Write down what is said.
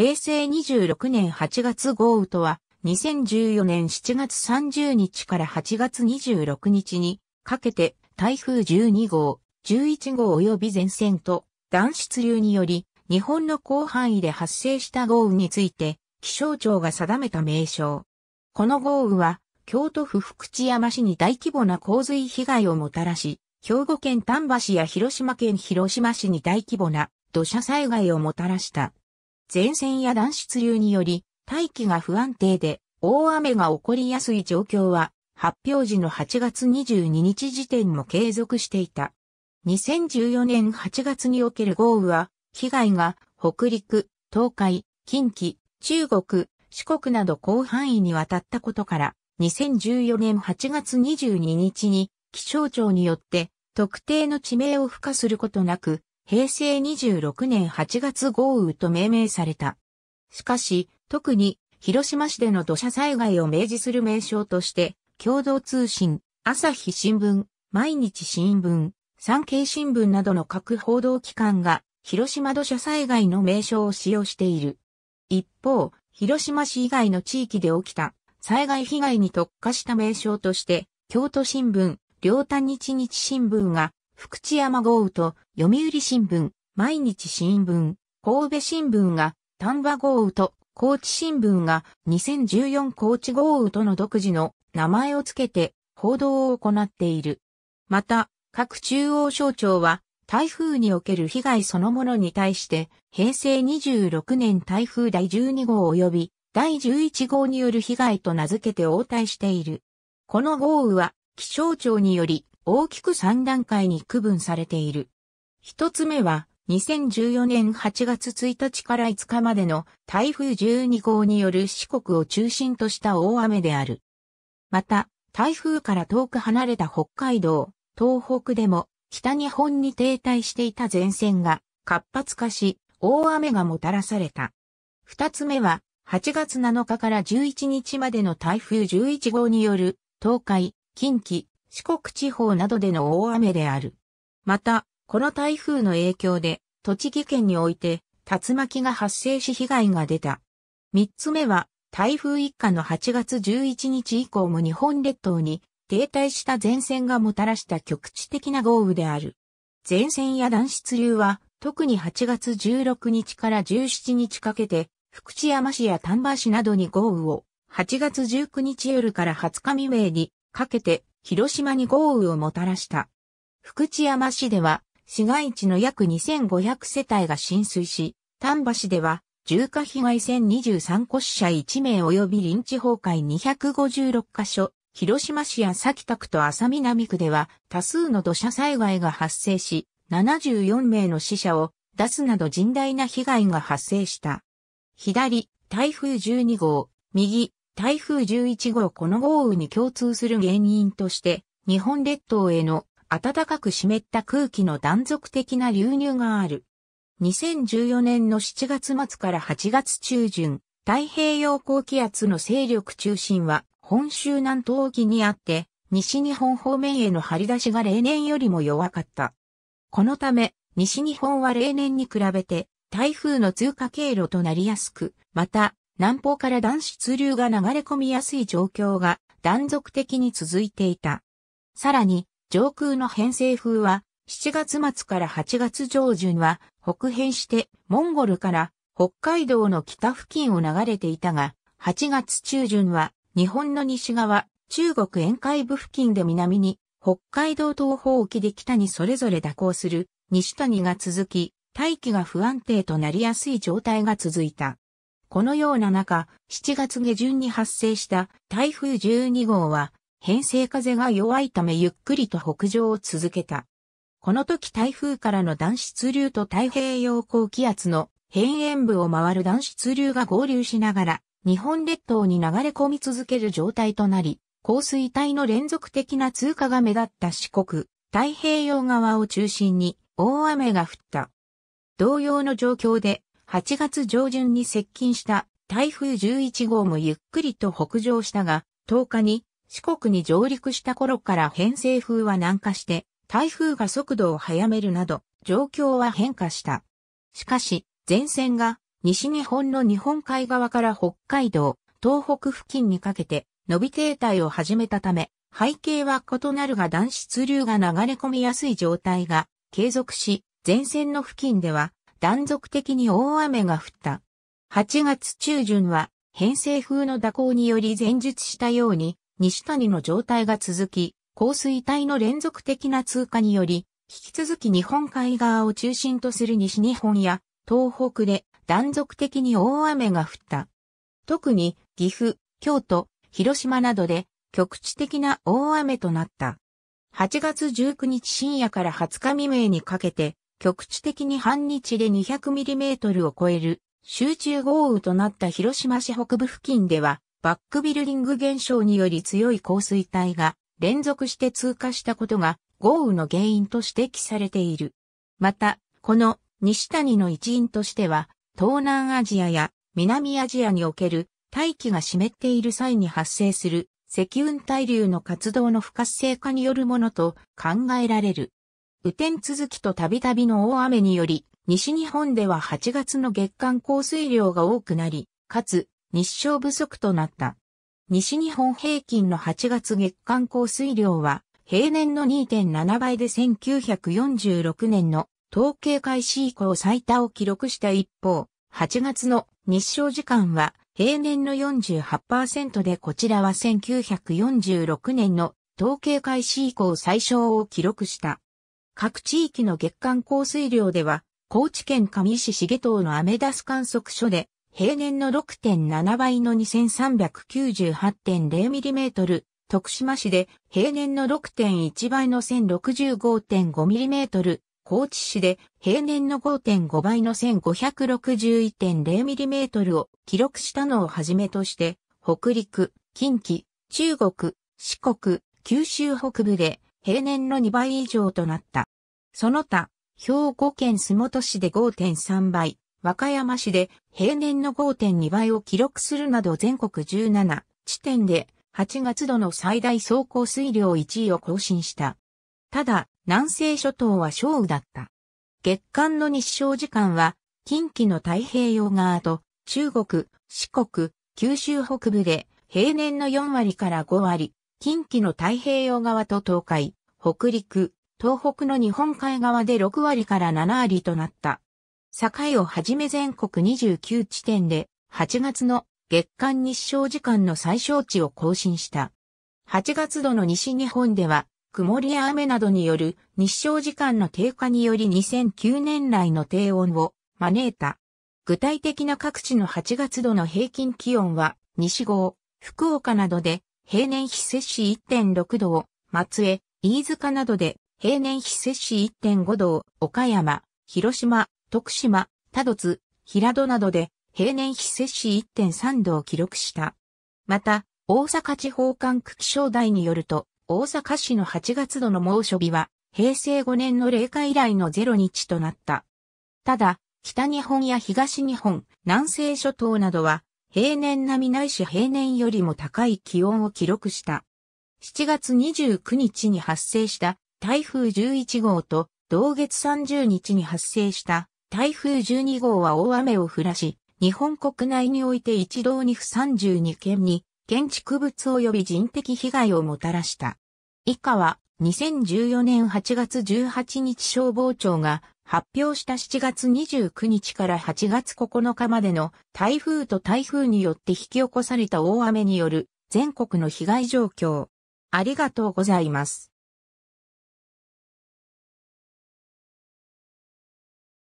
平成26年8月豪雨とは、2014年7月30日から8月26日にかけて台風12号、11号及び前線と暖湿流により日本の広範囲で発生した豪雨について気象庁が定めた名称。この豪雨は京都府福知山市に大規模な洪水被害をもたらし、兵庫県丹波市や広島県広島市に大規模な土砂災害をもたらした。前線や断出流により、大気が不安定で、大雨が起こりやすい状況は、発表時の8月22日時点も継続していた。2014年8月における豪雨は、被害が北陸、東海、近畿、中国、四国など広範囲にわたったことから、2014年8月22日に気象庁によって特定の地名を付加することなく、平成26年8月豪雨と命名された。しかし、特に広島市での土砂災害を明示する名称として、共同通信、朝日新聞、毎日新聞、産経新聞などの各報道機関が広島土砂災害の名称を使用している。一方、広島市以外の地域で起きた災害被害に特化した名称として、京都新聞、両端日日新聞が福知山豪雨と読売新聞、毎日新聞、神戸新聞が丹波豪雨と高知新聞が2014高知豪雨との独自の名前をつけて報道を行っている。また、各中央省庁は台風における被害そのものに対して平成26年台風第12号及び第11号による被害と名付けて応対している。この豪雨は気象庁により大きく3段階に区分されている。一つ目は、2014年8月1日から5日までの台風12号による四国を中心とした大雨である。また、台風から遠く離れた北海道、東北でも北日本に停滞していた前線が活発化し、大雨がもたらされた。二つ目は、8月7日から11日までの台風11号による東海、近畿、四国地方などでの大雨である。また、この台風の影響で、栃木県において、竜巻が発生し被害が出た。三つ目は、台風一過の8月11日以降も日本列島に停滞した前線がもたらした局地的な豪雨である。前線や暖湿流は、特に8月16日から17日かけて、福知山市や丹波市などに豪雨を、8月19日夜から20日未明にかけて広島に豪雨をもたらした。福知山市では、市街地の約2500世帯が浸水し、丹波市では、重火被害1023個死者1名及び臨地崩壊256カ所、広島市や崎田区と浅南区では多数の土砂災害が発生し、74名の死者を出すなど甚大な被害が発生した。左、台風12号、右、台風11号この豪雨に共通する原因として、日本列島への暖かく湿った空気の断続的な流入がある。2014年の7月末から8月中旬、太平洋高気圧の勢力中心は本州南東沖にあって、西日本方面への張り出しが例年よりも弱かった。このため、西日本は例年に比べて台風の通過経路となりやすく、また南方から男子通流が流れ込みやすい状況が断続的に続いていた。さらに、上空の偏西風は、7月末から8月上旬は北辺して、モンゴルから北海道の北付近を流れていたが、8月中旬は日本の西側、中国沿海部付近で南に、北海道東方沖で北にそれぞれ蛇行する西谷が続き、大気が不安定となりやすい状態が続いた。このような中、7月下旬に発生した台風12号は、偏西風が弱いためゆっくりと北上を続けた。この時台風からの暖湿流と太平洋高気圧の辺縁部を回る暖湿流が合流しながら、日本列島に流れ込み続ける状態となり、降水帯の連続的な通過が目立った四国、太平洋側を中心に大雨が降った。同様の状況で8月上旬に接近した台風11号もゆっくりと北上したが、10日に四国に上陸した頃から偏西風は南下して、台風が速度を速めるなど、状況は変化した。しかし、前線が西日本の日本海側から北海道、東北付近にかけて伸び停滞を始めたため、背景は異なるが暖湿流が流れ込みやすい状態が継続し、前線の付近では断続的に大雨が降った。8月中旬は偏西風の蛇行により前述したように西谷の状態が続き、降水帯の連続的な通過により、引き続き日本海側を中心とする西日本や東北で断続的に大雨が降った。特に岐阜、京都、広島などで局地的な大雨となった。8月19日深夜から20日未明にかけて局地的に半日で 200mm を超える集中豪雨となった広島市北部付近では、バックビルディング現象により強い降水帯が連続して通過したことが豪雨の原因と指摘されている。また、この西谷の一因としては、東南アジアや南アジアにおける大気が湿っている際に発生する積雲対流の活動の不活性化によるものと考えられる。雨天続きとたびたびの大雨により、西日本では8月の月間降水量が多くなり、かつ、日照不足となった。西日本平均の8月月間降水量は、平年の2.7倍で1946年の統計開始以降最多を記録した一方、8月の日照時間は平年の48%でこちらは1946年の統計開始以降最小を記録した。各地域の月間降水量では、高知県上市重東のアメダス観測所で、平年の6.7倍の2 3 9 8 0トル、徳島市で平年の6.1倍の1 0 6 5 5トル、高知市で平年の5.5倍の1 5 6 1 0トルを記録したのをはじめとして、北陸、近畿、中国、四国、九州北部で平年の2倍以上となった。その他、兵庫県洲本市で5.3倍、和歌山市で平年の5.2倍を記録するなど全国17地点で8月度の最大走行水量1位を更新した。ただ、南西諸島は少雨だった。月間の日照時間は近畿の太平洋側と中国、四国、九州北部で平年の4割から5割、近畿の太平洋側と東海、北陸、東北の日本海側で6割から7割となった。境をはじめ全国29地点で8月の月間日照時間の最小値を更新した。8月度の西日本では曇りや雨などによる日照時間の低下により2009年来の低温を招いた。具体的な各地の8月度の平均気温は西郷、福岡などで平年非摂氏1.6度を、松江、飯塚などで、平年非摂氏1.5度を、岡山、広島、徳島、多度津、平戸などで、平年非摂氏1.3度を記録した。また、大阪地方管区気象台によると、大阪市の8月度の猛暑日は、平成5年の冷夏以来の0日となった。ただ、北日本や東日本、南西諸島などは、平年並みないし平年よりも高い気温を記録した。7月29日に発生した台風11号と同月30日に発生した台風12号は大雨を降らし、日本国内において一堂に不32件に建築物及び人的被害をもたらした。以下は2014年8月18日消防庁が発表した7月29日から8月9日までの台風と台風によって引き起こされた大雨による全国の被害状況。ありがとうございます。